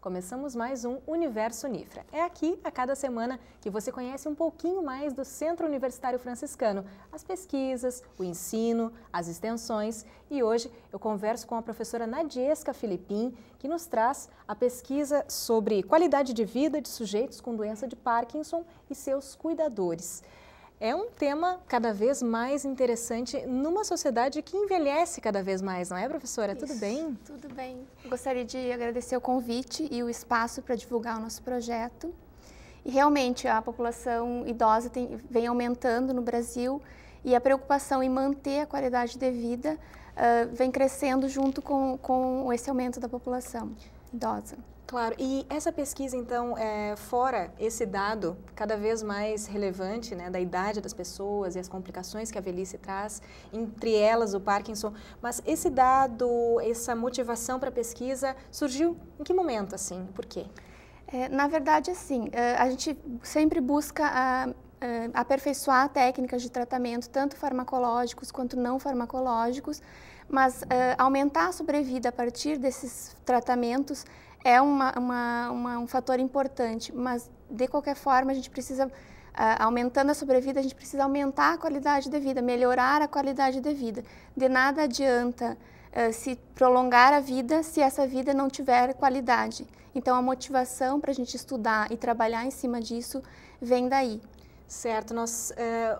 Começamos mais um Universo Unifra. É aqui, a cada semana, que você conhece um pouquinho mais do Centro Universitário Franciscano, as pesquisas, o ensino, as extensões. E hoje eu converso com a professora Nadiesca Filipim, que nos traz a pesquisa sobre qualidade de vida de sujeitos com doença de Parkinson e seus cuidadores é um tema cada vez mais interessante numa sociedade que envelhece cada vez mais, não é, professora? Isso, tudo bem? Tudo bem. Gostaria de agradecer o convite e o espaço para divulgar o nosso projeto. E realmente a população idosa tem, vem aumentando no Brasil e a preocupação em manter a qualidade de vida uh, vem crescendo junto com, com esse aumento da população idosa. Claro, e essa pesquisa, então, é, fora esse dado cada vez mais relevante né, da idade das pessoas e as complicações que a velhice traz, entre elas o Parkinson, mas esse dado, essa motivação para a pesquisa surgiu em que momento, assim, por quê? É, na verdade, assim, é, a gente sempre busca a, a é, aperfeiçoar técnicas de tratamento, tanto farmacológicos quanto não farmacológicos, mas é, aumentar a sobrevida a partir desses tratamentos é uma, uma, uma, um fator importante, mas de qualquer forma a gente precisa, uh, aumentando a sobrevida, a gente precisa aumentar a qualidade de vida, melhorar a qualidade de vida. De nada adianta uh, se prolongar a vida se essa vida não tiver qualidade. Então a motivação para a gente estudar e trabalhar em cima disso vem daí. Certo, nós,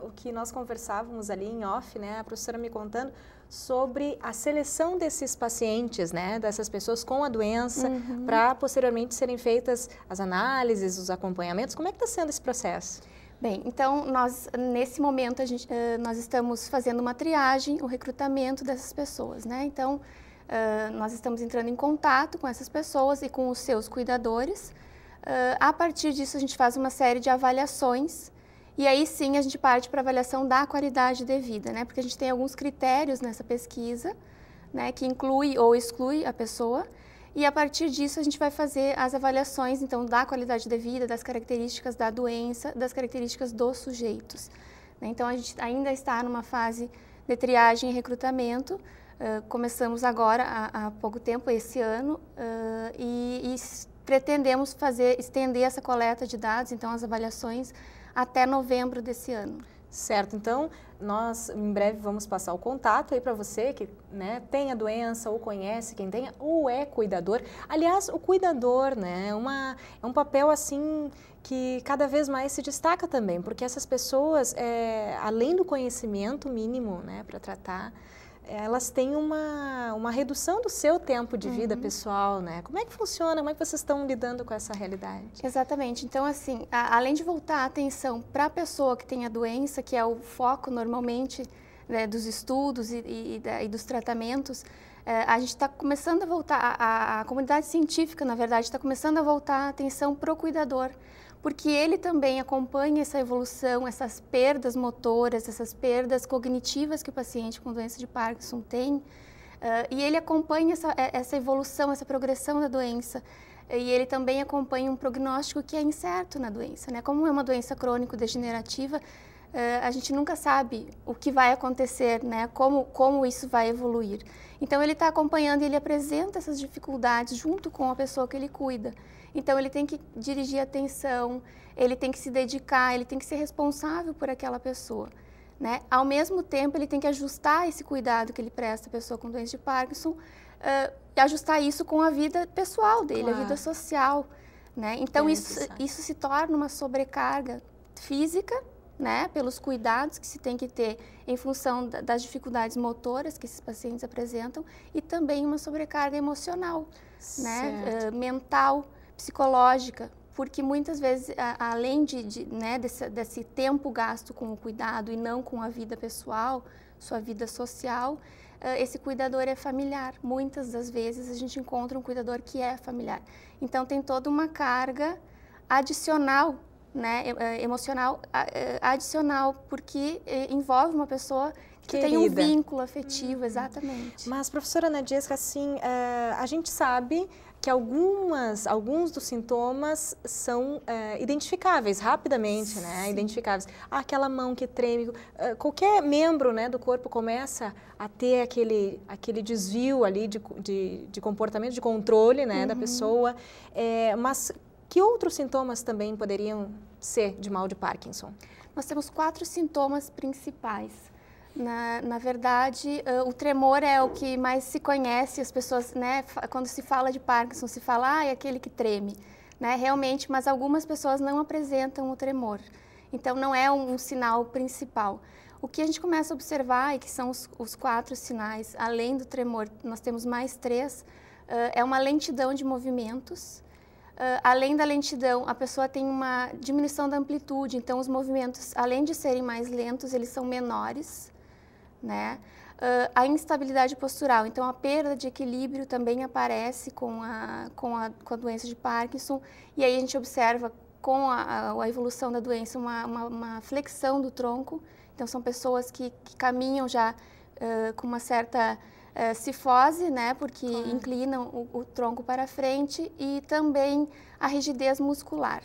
uh, o que nós conversávamos ali em off, né, a professora me contando, sobre a seleção desses pacientes, né, dessas pessoas com a doença, uhum. para posteriormente serem feitas as análises, os acompanhamentos. Como é que está sendo esse processo? Bem, então nós nesse momento a gente, nós estamos fazendo uma triagem, o recrutamento dessas pessoas, né? Então nós estamos entrando em contato com essas pessoas e com os seus cuidadores. a partir disso a gente faz uma série de avaliações e aí sim a gente parte para avaliação da qualidade de vida, né? Porque a gente tem alguns critérios nessa pesquisa, né, que inclui ou exclui a pessoa. E a partir disso a gente vai fazer as avaliações então da qualidade de vida, das características da doença, das características dos sujeitos. Né? Então a gente ainda está numa fase de triagem e recrutamento. Ah, começamos agora há, pouco tempo esse ano ah, e, pretendemos fazer estender essa coleta de dados, então as avaliações até novembro desse ano. Certo, então nós em breve vamos passar o contato aí para você que né, tem a doença ou conhece quem tem ou é cuidador. Aliás, o cuidador né, é uma, é um papel assim que cada vez mais se destaca também, porque essas pessoas, é, além do conhecimento mínimo né, para tratar, elas têm uma, uma redução do seu tempo de vida uhum. pessoal, né? Como é que funciona? Como é que vocês estão lidando com essa realidade? Exatamente. Então, assim, a, além de voltar a atenção para a pessoa que tem a doença, que é o foco normalmente né, dos estudos e, e, e, dos tratamentos, é, a gente está começando a voltar, a, a comunidade científica, na verdade, está começando a voltar a atenção para o cuidador porque ele também acompanha essa evolução, essas perdas motoras, essas perdas cognitivas que o paciente com doença de Parkinson tem, uh, e ele acompanha essa, eh, essa evolução, essa progressão da doença e ele também acompanha um prognóstico que é incerto na doença, né? Como é uma doença crônico-degenerativa, Uh, a gente nunca sabe o que vai acontecer, né? Como como isso vai evoluir. Então ele está acompanhando e ele apresenta essas dificuldades junto com a pessoa que ele cuida. Então ele tem que dirigir atenção, ele tem que se dedicar, ele tem que ser responsável por aquela pessoa. Né? Ao mesmo tempo, ele tem que ajustar esse cuidado que ele presta à pessoa com doença de Parkinson, uh, e ajustar isso com a vida pessoal dele, claro. a vida social. Né? Então, é isso, isso se torna uma sobrecarga física né, pelos cuidados que se tem que ter em função das dificuldades motoras que esses pacientes apresentam e também uma sobrecarga emocional, né, uh, mental, psicológica, porque muitas vezes, a, além de, de né, desse, desse tempo gasto com o cuidado e não com a vida pessoal, sua vida social, esse cuidador é familiar. Muitas das vezes a gente encontra um cuidador que é familiar. Então tem toda uma carga adicional né, eh, emocional eh, adicional, porque eh, envolve uma pessoa que Querida. tem um vínculo afetivo, uhum. exatamente. Mas, professora Ana Jessica, assim, a gente sabe que algumas, alguns dos sintomas são identificáveis rapidamente, né? Identificáveis. aquela mão que treme, qualquer membro né, do corpo começa a ter aquele, aquele desvio ali de, de, de comportamento, de controle né, uhum. da pessoa. É, mas que outros sintomas também poderiam ser de mal de Parkinson? Nós temos quatro sintomas principais. Na, na verdade, uh, o tremor é o que mais se conhece, as pessoas, né, quando se fala de Parkinson, se fala, ah, é aquele que treme, né, realmente, mas algumas pessoas não apresentam o tremor. Então, não é um, um sinal principal. O que a gente começa a observar, e que são os, os quatro sinais, além do tremor, nós temos mais três, uh, é uma lentidão de movimentos, ah, além da lentidão, a pessoa tem uma diminuição da amplitude, então os movimentos, além de serem mais lentos, eles são menores, né? Uh, a instabilidade postural, então a perda de equilíbrio também aparece com a, com a, com a doença de Parkinson, e aí a gente observa com a, a evolução da doença uma, uma, uma, flexão do tronco, então são pessoas que, que caminham já uh, com uma certa eh, cifose, né, porque claro. inclinam o, o, tronco para frente e também a rigidez muscular.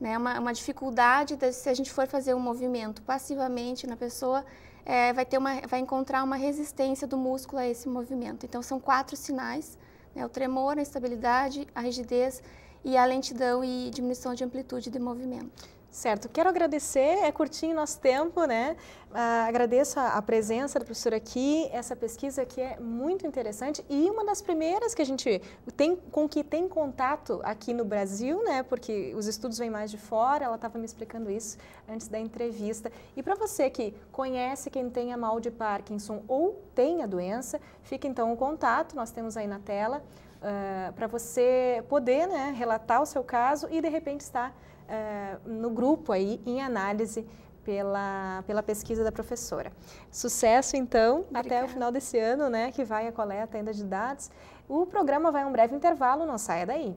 Né, uma, uma dificuldade, de, se a gente for fazer um movimento passivamente na pessoa, é, vai, ter uma, vai encontrar uma resistência do músculo a esse movimento. Então, são quatro sinais, né, o tremor, a instabilidade, a rigidez e a lentidão e diminuição de amplitude de movimento. Certo, quero agradecer, é curtinho nosso tempo, né? Ah, agradeço a, a, presença da professora aqui, essa pesquisa que é muito interessante e uma das primeiras que a gente tem, com que tem contato aqui no Brasil, né? Porque os estudos vêm mais de fora, ela estava me explicando isso antes da entrevista. E para você que conhece quem tem a mal de Parkinson ou tem a doença, fica então o contato, nós temos aí na tela, uh, eh, para você poder né, relatar o seu caso e de repente estar uh, no grupo aí em análise pela, pela pesquisa da professora. Sucesso, então, Obrigada. até o final desse ano, né, que vai a coleta ainda de dados. O programa vai a um breve intervalo, não saia daí.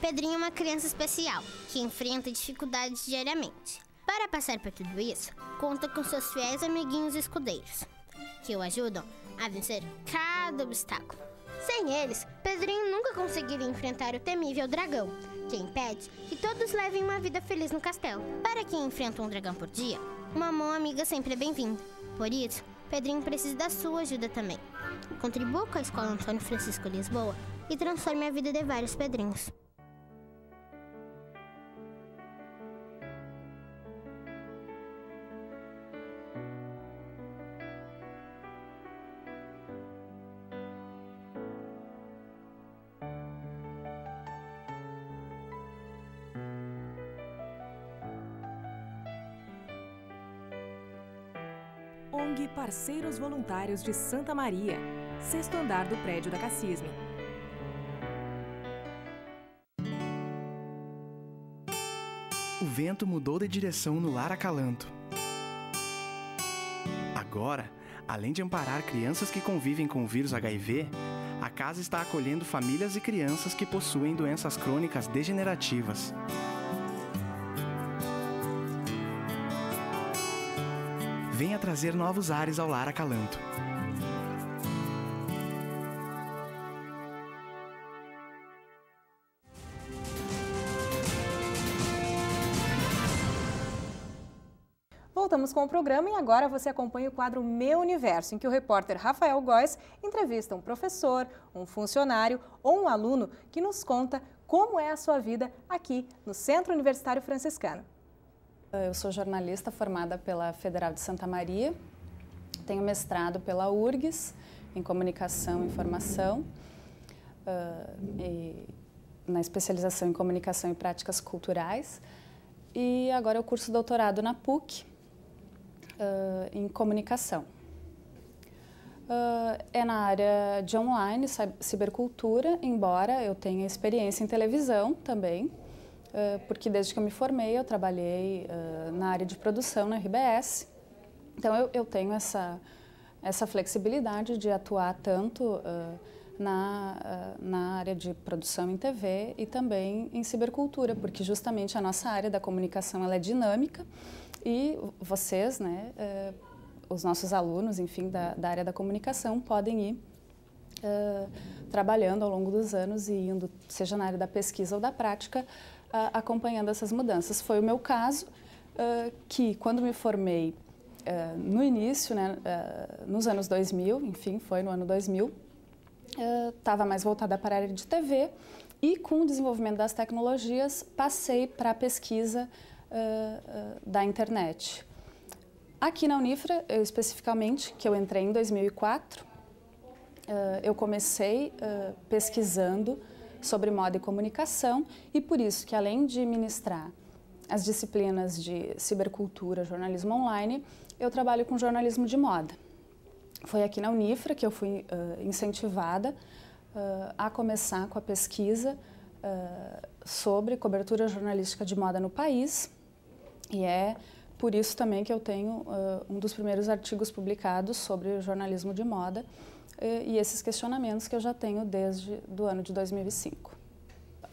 Pedrinho é uma criança especial que enfrenta dificuldades diariamente. Para passar por tudo isso, conta com seus fiéis amiguinhos escudeiros, que o ajudam a vencer cada obstáculo. Sem eles, Pedrinho nunca conseguiria enfrentar o temível dragão, que impede que todos levem uma vida feliz no castelo. Para quem enfrenta um dragão por dia, uma mão amiga sempre é bem-vinda. Por isso, Pedrinho precisa da sua ajuda também. Contribua com a Escola Antônio Francisco Lisboa e transforme a vida de vários pedrinhos. ONG Parceiros Voluntários de Santa Maria, sexto andar do prédio da Cassisme. O vento mudou de direção no lar acalanto. Agora, além de amparar crianças que convivem com o vírus HIV, a casa está acolhendo famílias e crianças que possuem doenças crônicas degenerativas. venha trazer novos ares ao lar acalanto. Voltamos com o programa e agora você acompanha o quadro Meu Universo, em que o repórter Rafael Góes entrevista um professor, um funcionário ou um aluno que nos conta como é a sua vida aqui no Centro Universitário Franciscano. Ah, eu sou jornalista formada pela Federal de Santa Maria, tenho mestrado pela URGS em Comunicação e Informação, uh, e na especialização em Comunicação e Práticas Culturais, e agora eu curso doutorado na PUC uh, ah, em Comunicação. Uh, é na área de online, cibercultura, embora eu tenha experiência em televisão também, ah, porque desde que eu me formei eu trabalhei ah, na área de produção na RBS. Então eu, eu tenho essa, essa flexibilidade de atuar tanto ah, na, na área de produção em TV e também em cibercultura, porque justamente a nossa área da comunicação ela é dinâmica e vocês, né, os nossos alunos, enfim, da, da área da comunicação podem ir Uh, trabalhando ao longo dos anos e indo, seja na área da pesquisa ou da prática, acompanhando essas mudanças. Foi o meu caso uh, que, quando me formei uh, no início, né, uh, nos anos 2000, enfim, foi no ano 2000, estava mais voltada para a área de TV e, com o desenvolvimento das tecnologias, passei para a pesquisa da internet. Aqui na Unifra, eu, especificamente, que eu entrei em 2004, eu comecei pesquisando sobre moda e comunicação e por isso que além de ministrar as disciplinas de cibercultura, jornalismo online, eu trabalho com jornalismo de moda. Foi aqui na Unifra que eu fui uh, incentivada uh, a começar com a pesquisa uh, sobre cobertura jornalística de moda no país e é por isso também que eu tenho um dos primeiros artigos publicados sobre jornalismo de moda e, esses questionamentos que eu já tenho desde do ano de 2005.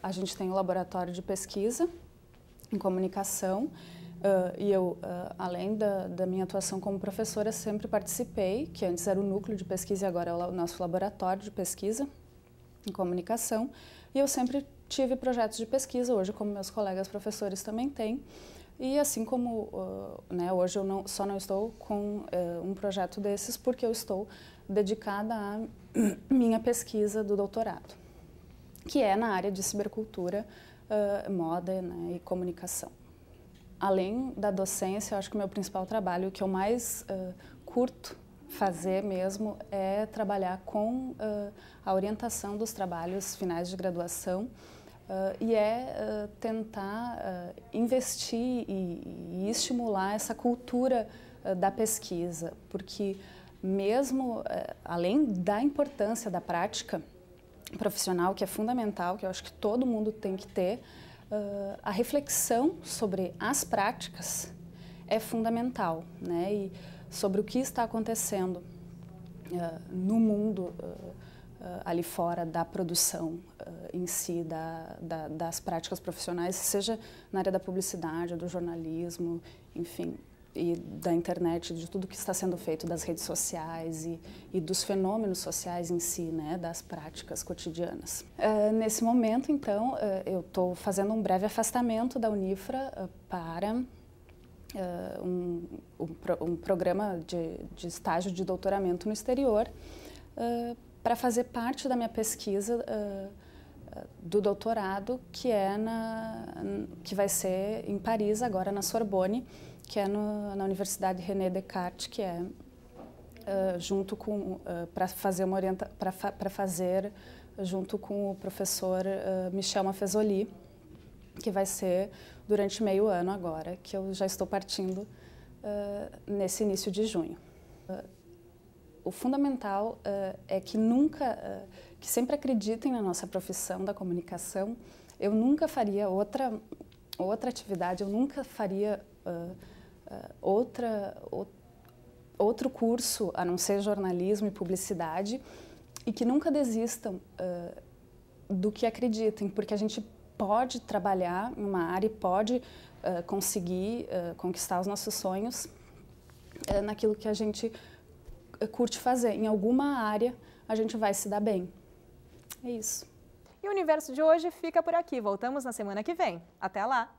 A gente tem o um laboratório de pesquisa em comunicação, Uh, e eu, uh, além da, da, minha atuação como professora, sempre participei, que antes era o núcleo de pesquisa e agora é o nosso laboratório de pesquisa em comunicação. E eu sempre tive projetos de pesquisa, hoje, como meus colegas professores também têm. E assim como uh, né, hoje eu não, só não estou com uh, um projeto desses porque eu estou dedicada à minha pesquisa do doutorado, que é na área de cibercultura, uh, moda né, e comunicação. Além da docência, eu acho que o meu principal trabalho, o que eu mais ah, curto fazer mesmo, é trabalhar com a orientação dos trabalhos finais de graduação Uh, e é uh, tentar uh, investir e, e, estimular essa cultura da pesquisa, porque mesmo além da importância da prática profissional, que é fundamental, que eu acho que todo mundo tem que ter, a reflexão sobre as práticas é fundamental, né? E sobre o que está acontecendo no mundo Uh, ali fora da produção uh, em si, da, da, das práticas profissionais, seja na área da publicidade, do jornalismo, enfim, e da internet, de tudo que está sendo feito, das redes sociais e, e dos fenômenos sociais em si, né, das práticas cotidianas. Uh, nesse momento, então, eu estou fazendo um breve afastamento da Unifra para um, um, um, programa de, de, estágio de doutoramento no exterior para fazer parte da minha pesquisa uh, do doutorado, que é na, que vai ser em Paris agora na Sorbonne, que é no, na Universidade René Descartes, que é uh, junto com para fazer uma orienta para fa fazer junto com o professor Michel Mafezoli, que vai ser durante meio ano agora, que eu já estou partindo nesse início de junho o fundamental uh, é que nunca, uh, que sempre acreditem na nossa profissão da comunicação. Eu nunca faria outra outra atividade, eu nunca faria uh, outra o, outro curso a não ser jornalismo e publicidade e que nunca desistam do que acreditem, porque a gente pode trabalhar em uma área e pode conseguir conquistar os nossos sonhos naquilo que a gente curte fazer. Em alguma área a gente vai se dar bem. É isso. E o universo de hoje fica por aqui. Voltamos na semana que vem. Até lá!